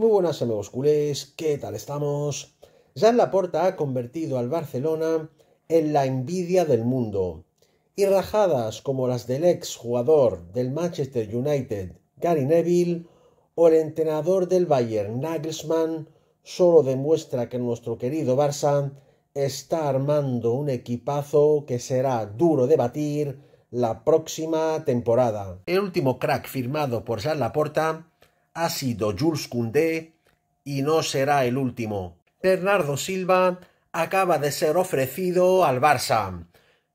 Muy buenas amigos culés, ¿qué tal estamos? Jean Laporta ha convertido al Barcelona en la envidia del mundo. Y rajadas como las del ex jugador del Manchester United, Gary Neville, o el entrenador del Bayern, Nagelsmann, solo demuestra que nuestro querido Barça está armando un equipazo que será duro de batir la próxima temporada. El último crack firmado por Jean Laporta ha sido Jules Cundé y no será el último. Bernardo Silva acaba de ser ofrecido al Barça,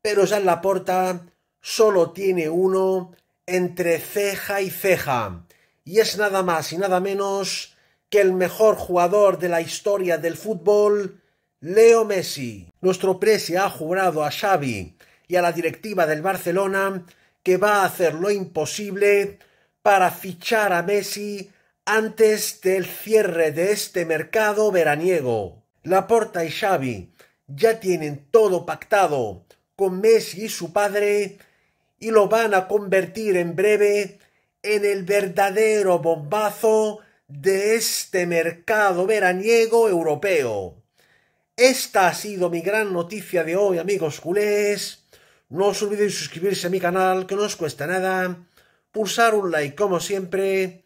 pero ya en la porta solo tiene uno entre ceja y ceja, y es nada más y nada menos que el mejor jugador de la historia del fútbol, Leo Messi. Nuestro precio ha jurado a Xavi y a la directiva del Barcelona que va a hacer lo imposible para fichar a Messi antes del cierre de este mercado veraniego. Laporta y Xavi ya tienen todo pactado con Messi y su padre y lo van a convertir en breve en el verdadero bombazo de este mercado veraniego europeo. Esta ha sido mi gran noticia de hoy, amigos culés. No os olvidéis suscribirse a mi canal, que no os cuesta nada. Pulsar un like como siempre